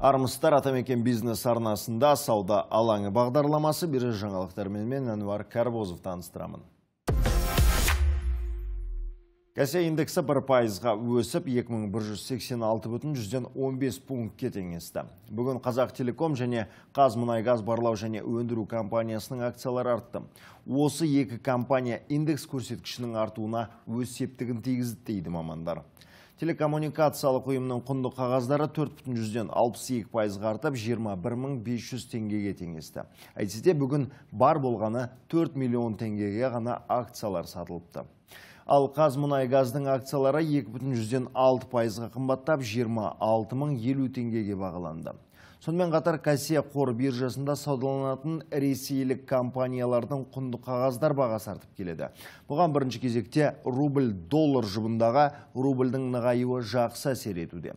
Армыстар атамекен бизнес арнасында сауда алаңы бағдарламасы бірі жаңалықтармен мен Әнуар Карбозов таныстырамын. Кәсе индексі бір пайызға өсіп бүтін жүзден 15 пунктке теңесті. Бүгін Қазақ Телеком және Қазмұнайгаз барлау және өндіру компаниясының акциялар артты. Осы екі компания индекс көрсеткішінің артуына өз септігін тегізді дейді мамандар. Телекоммуникациялық ұйымның құнды қағаздары 4,62 пайызға артып 21500 теңгеге теңесті. Әйтсе бүгін бар болғаны 4 миллион теңгеге ғана акциялар сатылыпты. Ал қаз мұнай газдың акциялары 2,6 пайызға қымбаттап 26 050 теңгеге бағыланды. Сонымен қатар Кассия қор биржасында саудаланатын ресейлік компаниялардың құнды қағаздар бағасы артып келеді. Бұған бірінші кезекте рубль-доллар жұбындаға рубльдің нығаюы жақсы әсер етуде.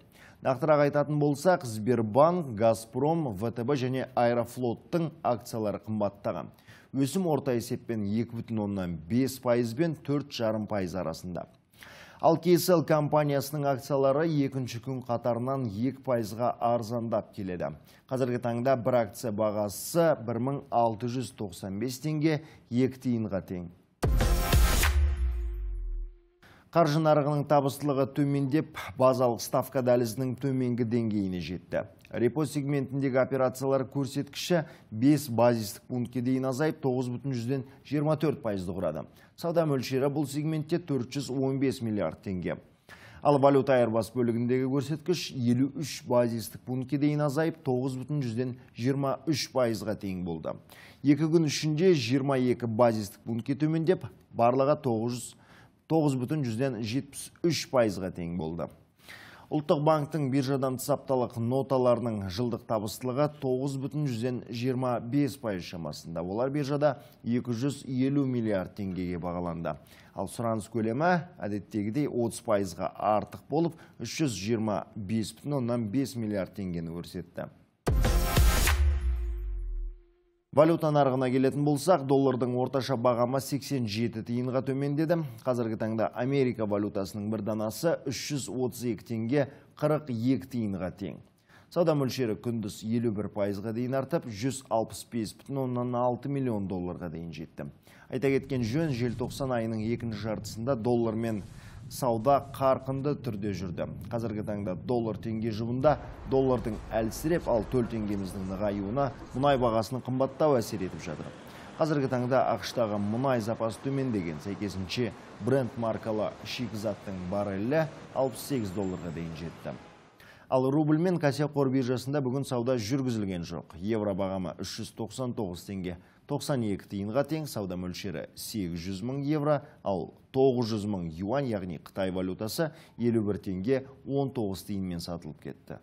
Нақтырақ айтатын болсақ, Сбербанк, Газпром, ВТБ және Аэрофлоттың акциялары қымбаттаған. Өсім орта есеппен 2,5 бес бен 4,5 пайыз арасында. Ал KSL компаниясының акциялары екінші күн қатарынан 2 пайызға арзандап келеді. Қазіргі таңда бір акция бағасы 1695 теңге 2 тиынға тең қаржы нарығының табыстылығы төмендеп, базалық ставка дәлізінің төменгі деңгейіне жетті. Репо сегментіндегі операциялар көрсеткіші 5 базистік пунктке дейін азайып, жүзден 24 пайызды құрады. Сауда мөлшері бұл сегментте 415 миллиард теңге. Ал валюта айырбас бөлігіндегі көрсеткіш 53 базистік пунктке дейін азайып, 9,23 пайызға тең болды. Екі күн үшінде 22 базистік пунктке төмендеп, барлыға 900 9 бүтін жүзден 73 пайызға тең болды. Ұлттық банктың биржадан тыс апталық ноталарының жылдық табыстылығы 9 бүтін жүзден 25 пайыз шамасында. Олар биржада 250 миллиард теңгеге бағаланды. Ал сұраныс көлемі әдеттегідей 30 пайызға артық болып, 325 бүтін оннан 5 миллиард теңгені көрсетті. Валюта нарығына келетін болсақ, доллардың орташа бағамы 87 тиынға төмендеді. Қазіргі таңда Америка валютасының бір данасы 332 теңге 42 тиынға тең. Сауда мөлшері күндіз 51 пайызға дейін артып, 165,6 миллион долларға дейін жетті. Айта кеткен жөн, жел 90 айының екінші жартысында доллармен сауда қарқынды түрде жүрді. Қазіргі таңда доллар теңге жұбында доллардың әлсіреп, ал төл теңгеміздің нығаюына мұнай бағасының қымбаттау әсер етіп жатыр. Қазіргі таңда ақштағы мұнай запасы төмендеген сәйкесінше бренд маркалы шикізаттың баррелі 68 долларға дейін жетті. Ал рубльмен мен қор биржасында бүгін сауда жүргізілген жоқ. Евро бағамы 399 теңге, 92 тиынға тең сауда мөлшері 800 мың евро, ал 900 мың юань яғни Қытай валютасы 51 теңге 19 тиынмен сатылып кетті.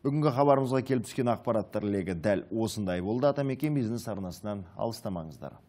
Бүгінгі хабарымызға келіп түскен ақпараттар легі дәл осындай болды. Атамекен бизнес арнасынан алыстамаңыздар.